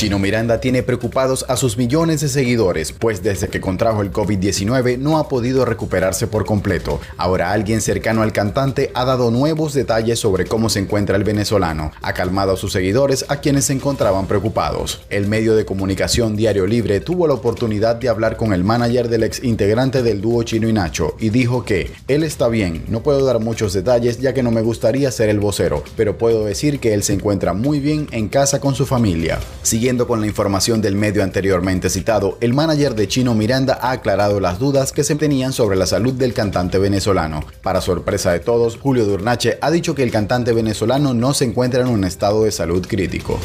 Chino Miranda tiene preocupados a sus millones de seguidores, pues desde que contrajo el COVID-19 no ha podido recuperarse por completo. Ahora alguien cercano al cantante ha dado nuevos detalles sobre cómo se encuentra el venezolano. Ha calmado a sus seguidores a quienes se encontraban preocupados. El medio de comunicación Diario Libre tuvo la oportunidad de hablar con el manager del ex integrante del dúo Chino y Nacho y dijo que él está bien, no puedo dar muchos detalles ya que no me gustaría ser el vocero, pero puedo decir que él se encuentra muy bien en casa con su familia con la información del medio anteriormente citado, el manager de Chino Miranda ha aclarado las dudas que se tenían sobre la salud del cantante venezolano. Para sorpresa de todos, Julio Durnache ha dicho que el cantante venezolano no se encuentra en un estado de salud crítico.